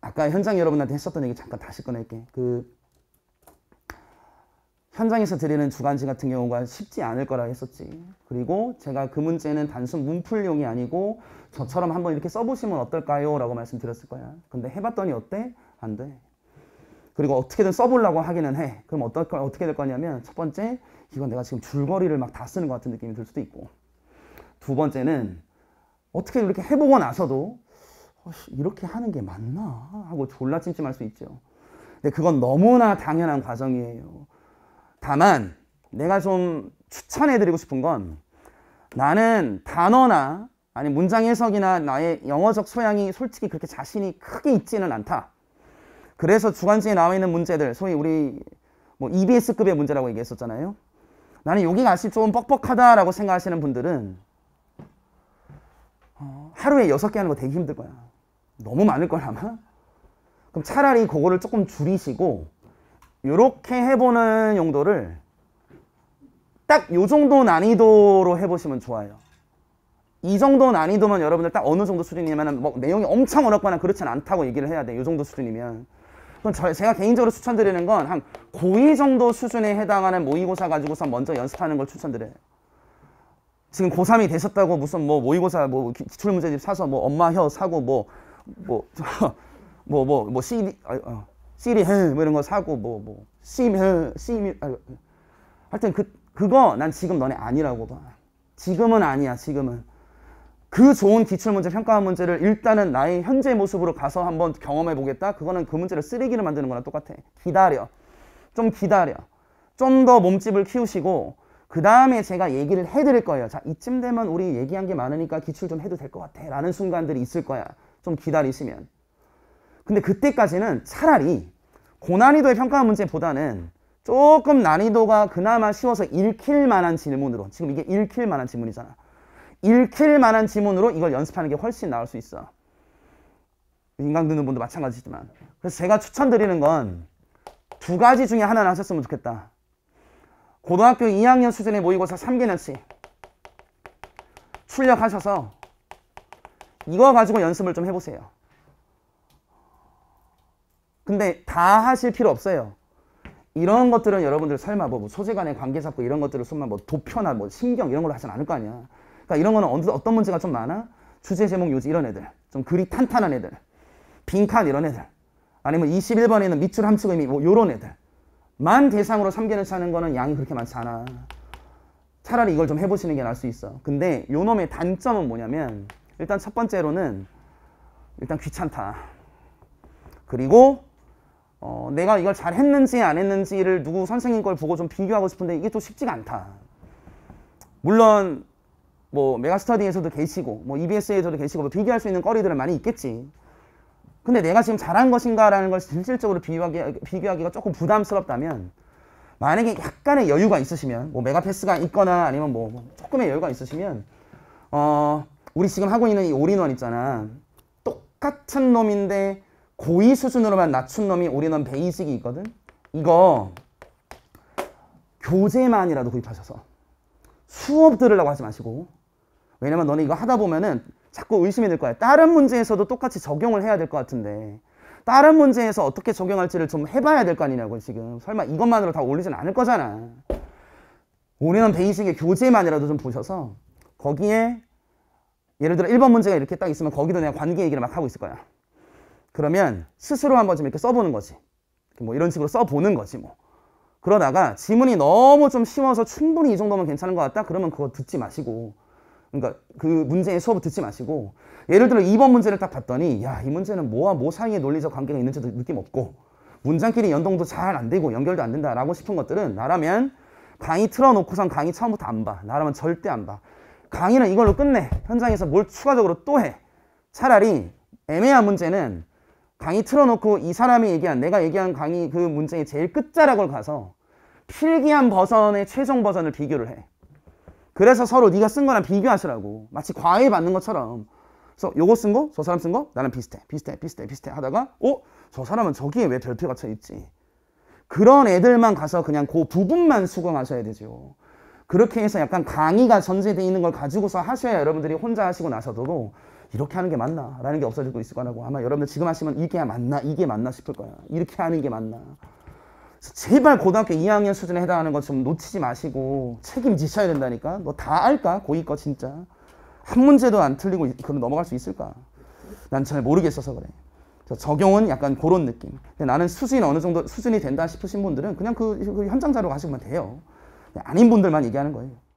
아까 현장 여러분한테 했었던 얘기 잠깐 다시 꺼낼게. 그 현장에서 드리는 주간지 같은 경우가 쉽지 않을 거라 했었지. 그리고 제가 그 문제는 단순 문풀용이 아니고 저처럼 한번 이렇게 써보시면 어떨까요? 라고 말씀드렸을 거야. 근데 해봤더니 어때? 안 돼. 그리고 어떻게든 써보려고 하기는 해. 그럼 어떨, 어떻게 될 거냐면 첫 번째, 이건 내가 지금 줄거리를 막 다 쓰는 것 같은 느낌이 들 수도 있고. 두 번째는 어떻게 이렇게 해보고 나서도 이렇게 하는 게 맞나? 하고 졸라 찜찜할 수 있죠. 근데 그건 너무나 당연한 과정이에요. 다만, 내가 좀 추천해드리고 싶은 건 나는 단어나 아니 문장 해석이나 나의 영어적 소양이 솔직히 그렇게 자신이 크게 있지는 않다. 그래서 주관지에 나와 있는 문제들, 소위 우리 뭐 EBS급의 문제라고 얘기했었잖아요. 나는 여기가 아직 좀 뻑뻑하다라고 생각하시는 분들은 어, 하루에 6개 하는 거 되게 힘들 거야. 너무 많을 걸 아마? 그럼 차라리 그거를 조금 줄이시고 이렇게 해보는 용도를 딱 요 정도 난이도로 해보시면 좋아요. 이 정도 난이도면 여러분들 딱 어느 정도 수준이면 냐뭐 내용이 엄청 어렵거나 그렇진 않다고 얘기를 해야 돼요. 이 정도 수준이면. 그럼 저, 제가 개인적으로 추천드리는 건 한 고2 정도 수준에 해당하는 모의고사 가지고서 먼저 연습하는 걸 추천드려요. 지금 고3이 되셨다고 무슨 뭐 모의고사 뭐 기출문제집 사서 뭐 엄마 혀 사고 뭐 뭐, 뭐, 뭐, 뭐, 뭐, CD, 아, 어, CD, 뭐 이런 거 사고, 뭐, 뭐, 심, 심, 아, 하여튼 그, 그거 난 지금 너네 아니라고 봐. 지금은 아니야, 지금은. 그 좋은 기출문제 평가원 문제를 일단은 나의 현재 모습으로 가서 한번 경험해 보겠다? 그거는 그 문제를 쓰레기를 만드는 거랑 똑같아. 기다려. 좀 기다려. 좀 더 몸집을 키우시고, 그 다음에 제가 얘기를 해드릴 거예요. 자, 이쯤 되면 우리 얘기한 게 많으니까 기출 좀 해도 될 것 같아. 라는 순간들이 있을 거야. 좀 기다리시면. 근데 그때까지는 차라리 고난이도의 평가 문제보다는 조금 난이도가 그나마 쉬워서 읽힐 만한 질문으로 지금 이게 읽힐 만한 질문이잖아. 읽힐 만한 질문으로 이걸 연습하는 게 훨씬 나을 수 있어. 인강 듣는 분도 마찬가지지만. 그래서 제가 추천드리는 건 두 가지 중에 하나는 하셨으면 좋겠다. 고등학교 2학년 수준의 모의고사 3개년치 출력하셔서 이거 가지고 연습을 좀 해보세요. 근데 다 하실 필요 없어요. 이런 것들은 여러분들 설마 뭐, 뭐 소재 간의 관계 잡고 이런 것들을 설마 뭐 도표나 뭐 신경 이런 걸로 하진 않을 거 아니야. 그러니까 이런 거는 어떤 문제가 좀 많아? 주제 제목 요지 이런 애들. 좀 글이 탄탄한 애들. 빈칸 이런 애들. 아니면 21번에는 밑줄 함축 의미 뭐 요런 애들. 만 대상으로 3개를 차는 거는 양이 그렇게 많지 않아. 차라리 이걸 좀 해보시는 게 나을 수 있어. 근데 요놈의 단점은 뭐냐면 일단 첫 번째로는 일단 귀찮다. 그리고 어, 내가 이걸 잘 했는지 안 했는지를 누구 선생님 걸 보고 좀 비교하고 싶은데 이게 또 쉽지가 않다. 물론 뭐 메가스터디에서도 계시고 뭐 EBS에서도 계시고 뭐 비교할 수 있는 거리들은 많이 있겠지. 근데 내가 지금 잘한 것인가라는 걸 실질적으로 비교하기, 비교하기가 조금 부담스럽다면 만약에 약간의 여유가 있으시면 뭐 메가패스가 있거나 아니면 뭐, 뭐 조금의 여유가 있으시면 어 우리 지금 하고 있는 이 올인원 있잖아. 똑같은 놈인데 고의 수준으로만 낮춘 놈이 올인원 베이직이 있거든. 이거 교재만이라도 구입하셔서 수업 들으려고 하지 마시고 왜냐면 너네 이거 하다 보면은 자꾸 의심이 될 거야. 다른 문제에서도 똑같이 적용을 해야 될 것 같은데 다른 문제에서 어떻게 적용할지를 좀 해봐야 될 거 아니냐고 지금 설마 이것만으로 다 올리진 않을 거잖아. 올인원 베이직의 교재만이라도 좀 보셔서 거기에 예를 들어 1번 문제가 이렇게 딱 있으면 거기도 내가 관계 얘기를 막 하고 있을 거야. 그러면 스스로 한 번 좀 이렇게 써보는 거지. 뭐 이런 식으로 써보는 거지 뭐. 그러다가 지문이 너무 좀 쉬워서 충분히 이 정도면 괜찮은 것 같다? 그러면 그거 듣지 마시고. 그러니까 그 문제의 수업을 듣지 마시고. 예를 들어 2번 문제를 딱 봤더니 야, 이 문제는 뭐와 뭐 사이의 논리적 관계가 있는지도 느낌 없고 문장끼리 연동도 잘 안 되고 연결도 안 된다라고 싶은 것들은 나라면 강의 틀어놓고선 강의 처음부터 안 봐. 나라면 절대 안 봐. 강의는 이걸로 끝내. 현장에서 뭘 추가적으로 또 해. 차라리 애매한 문제는 강의 틀어놓고 이 사람이 얘기한 내가 얘기한 강의 그 문제의 제일 끝자락을 가서 필기한 버전의 최종 버전을 비교를 해. 그래서 서로 네가 쓴 거랑 비교하시라고 마치 과외 받는 것처럼 그래서 요거 쓴 거, 저 사람 쓴 거 나랑 비슷해, 비슷해, 비슷해, 비슷해 하다가 어? 저 사람은 저기에 왜 별표가 쳐있지? 그런 애들만 가서 그냥 그 부분만 수긍하셔야 되죠. 그렇게 해서 약간 강의가 전제되어 있는 걸 가지고서 하셔야 여러분들이 혼자 하시고 나서도 이렇게 하는 게 맞나? 라는 게 없어지고 있을 거라고 아마 여러분들 지금 하시면 이게 맞나? 이게 맞나? 싶을 거야. 이렇게 하는 게 맞나? 제발 고등학교 2학년 수준에 해당하는 것좀 놓치지 마시고 책임지셔야 된다니까? 너 다 알까? 고2 거 진짜. 한 문제도 안 틀리고 그럼 넘어갈 수 있을까? 난 잘 모르겠어서 그래. 적용은 약간 그런 느낌. 근데 나는 수준이 어느 정도 수준이 된다 싶으신 분들은 그냥 그, 그 현장 자료 가시면 돼요. 아닌 분들만 얘기하는 거예요.